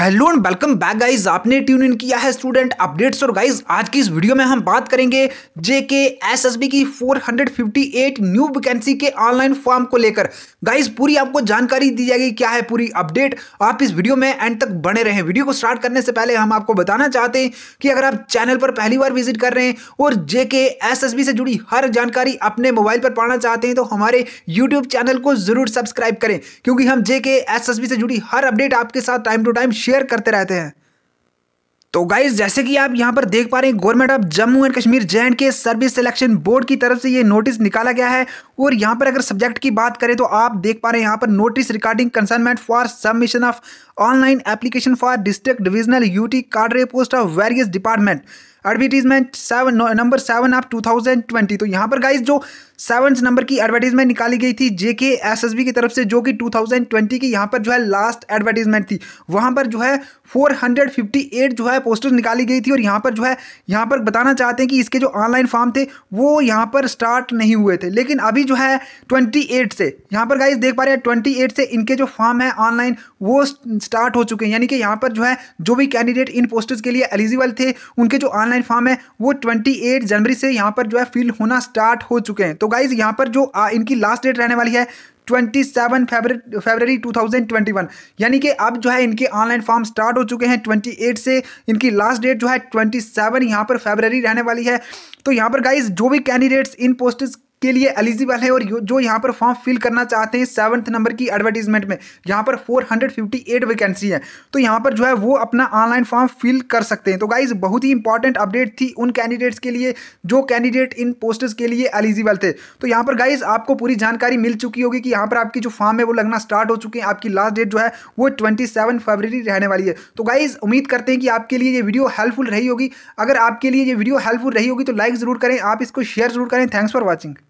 hello and welcome back guys आपने tune in किया है स्टूडेंट अपडेट्स और गाइज आज की इस वीडियो में हम बात करेंगे जेके एसएसबी की 458 न्यू वैकेंसी के ऑनलाइन फॉर्म को लेकर गाइज पूरी आपको जानकारी दी जाएगी क्या है पूरी अपडेट आप इस वीडियो में एंड तक बने रहें वीडियो को स्टार्ट करने से पहले हम आपको बताना चाहते हैं कि अगर आप चैनल पर पहली बार विजिट कर रहे हैं और जेके के से जुड़ी हर जानकारी अपने मोबाइल पर पाना चाहते हैं तो हमारे यूट्यूब चैनल को जरूर सब्सक्राइब करें क्योंकि हम जेके के से जुड़ी हर अपडेट आपके साथ टाइम टू टाइम शेयर करते रहते हैं तो गाइज जैसे कि आप यहां पर देख पा रहे हैं government of Jammu and Kashmir J and K service selection board की तरफ से ये नोटिस निकाला गया है और यहाँ पर अगर सब्जेक्ट की बात करें तो आप देख पा रहे हैं यहाँ पर notice regarding concernment for submission of online application for district divisional UT cadre post of various department advertisement seven number seven of twenty तो यहाँ पर गाइज जो सेवन नंबर की एडवर्टीजमेंट निकाली गई थी जेके एसएसबी की तरफ से जो कि टू थाउजेंड ट्वेंटी की यहाँ पर जो है लास्ट एडवर्टीजमेंट थी वहाँ पर जो है फोर हंड्रेड फिफ्टी एट जो है पोस्टर निकाली गई थी और यहाँ पर जो है यहाँ पर बताना चाहते हैं कि इसके जो ऑनलाइन फॉर्म थे वो यहाँ पर स्टार्ट नहीं हुए थे लेकिन अभी जो है ट्वेंटी एट से यहाँ पर गाइज देख पा रहे हैं ट्वेंटी एट से इनके जो फॉर्म है ऑनलाइन वो स्टार्ट हो चुके हैं यानी कि यहाँ पर जो है जो भी कैंडिडेट इन पोस्टर्स के लिए एलिजिबल थे उनके जो ऑनलाइन फॉर्म है वो ट्वेंटी एट जनवरी से यहाँ पर जो है फिल होना स्टार्ट हो चुके हैं तो गाइज यहाँ पर जो आ, इनकी लास्ट डेट रहने वाली है 27 सेवन फेबररी टू यानी कि अब जो है इनके ऑनलाइन फॉर्म स्टार्ट हो चुके हैं 28 से इनकी लास्ट डेट जो है 27 सेवन यहाँ पर फेबररी रहने वाली है तो यहाँ पर गाइज जो भी कैंडिडेट्स इन पोस्टेज के लिए एलिजिबल है और जो यहाँ पर फॉर्म फिल करना चाहते हैं सेवन्थ नंबर की एडवर्टीजमेंट में यहाँ पर 458 वैकेंसी है तो यहाँ पर जो है वो अपना ऑनलाइन फॉर्म फिल कर सकते हैं तो गाइज बहुत ही इंपॉर्टेंट अपडेट थी उन कैंडिडेट्स के लिए जो कैंडिडेट इन पोस्टर्स के लिए एलिजिबल थे तो यहाँ पर गाइज आपको पूरी जानकारी मिल चुकी होगी कि यहाँ पर आपकी जो फॉर्म है वो लगना स्टार्ट हो चुके हैं आपकी लास्ट डेट जो है वो ट्वेंटी फरवरी रहने वाली है तो गाइज उम्मीद करते हैं कि आपके लिए ये वीडियो हेल्पफुल रही होगी अगर आपके लिए ये वीडियो हेल्पफुल रही होगी तो लाइक ज़रूर करें आप इसको शेयर ज़रूर करें थैंक्स फॉर वॉचिंग